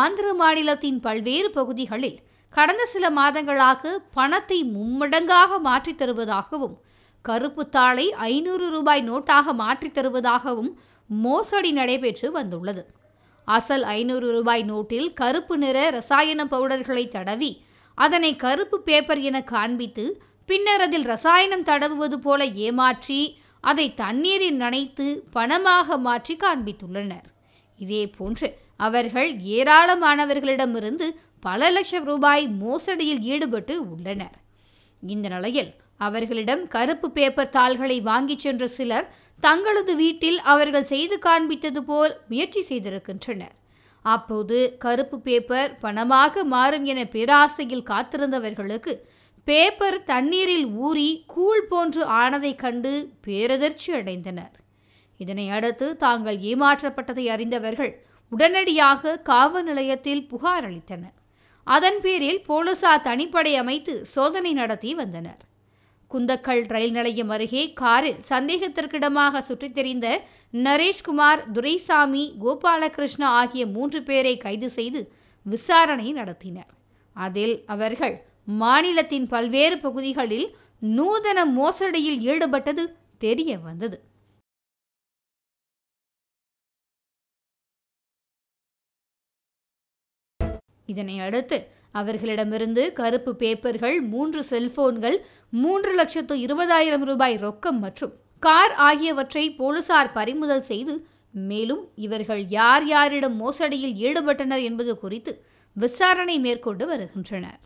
ஆந்திர மாநிலத்தின் பல்வேறு பகுதிகளில் கடந்த சில மாதங்களாக பணத்தை மும்மடங்காக மாற்றித் தருவதாகவும் கருப்பு தாளை ஐநூறு ரூபாய் நோட்டாக மாற்றித் தருவதாகவும் மோசடி நடைபெற்று வந்துள்ளது அசல் ஐநூறு ரூபாய் நோட்டில் கருப்பு நிற ரசாயன பவுடர்களை தடவி அதனை கருப்பு பேப்பர் என காண்பித்து பின்னர் அதில் ரசாயனம் தடவுவது போல ஏமாற்றி அதை தண்ணீரில் நனைத்து பணமாக மாற்றி காண்பித்துள்ளனர் இதேபோன்று அவர்கள் ஏராளமானவர்களிடமிருந்து பல லட்சம் ரூபாய் மோசடியில் ஈடுபட்டு உள்ளனர் இந்த நிலையில் அவர்களிடம் கருப்பு பேப்பர் தாள்களை வாங்கிச் சென்ற சிலர் தங்களது வீட்டில் அவர்கள் செய்து காண்பித்தது போல் முயற்சி செய்திருக்கின்றனர் அப்போது கருப்பு பேப்பர் பணமாக மாறும் என பேராசையில் காத்திருந்தவர்களுக்கு பேப்பர் தண்ணீரில் ஊறி கூழ் போன்று ஆனதைக் கண்டு பேரதிர்ச்சி அடைந்தனர் இதனை அடுத்து தாங்கள் ஏமாற்றப்பட்டதை அறிந்தவர்கள் உடனடியாக காவல் நிலையத்தில் புகார் அளித்தனர் அதன் பேரில் போலீசார் தனிப்படை அமைத்து சோதனை நடத்தி வந்தனர் குந்தக்கல் ரயில் நிலையம் அருகே காரில் சந்தேகத்திற்கிடமாக சுற்றித் தெரிந்த நரேஷ்குமார் துரைசாமி கோபாலகிருஷ்ணா ஆகிய மூன்று பேரை கைது செய்து விசாரணை நடத்தினர் அதில் அவர்கள் மாநிலத்தின் பல்வேறு பகுதிகளில் நூதன மோசடியில் ஈடுபட்டது தெரிய வந்தது இதனை அடுத்து அவர்களிடமிருந்து கருப்பு பேப்பர்கள் மூன்று செல்போன்கள் மூன்று லட்சத்து இருபதாயிரம் ரூபாய் ரொக்கம் மற்றும் கார் ஆகியவற்றை போலீசார் பறிமுதல் செய்து மேலும் இவர்கள் யார் யாரிடம் மோசடியில் ஈடுபட்டனர் என்பது குறித்து விசாரணை மேற்கொண்டு வருகின்றனர்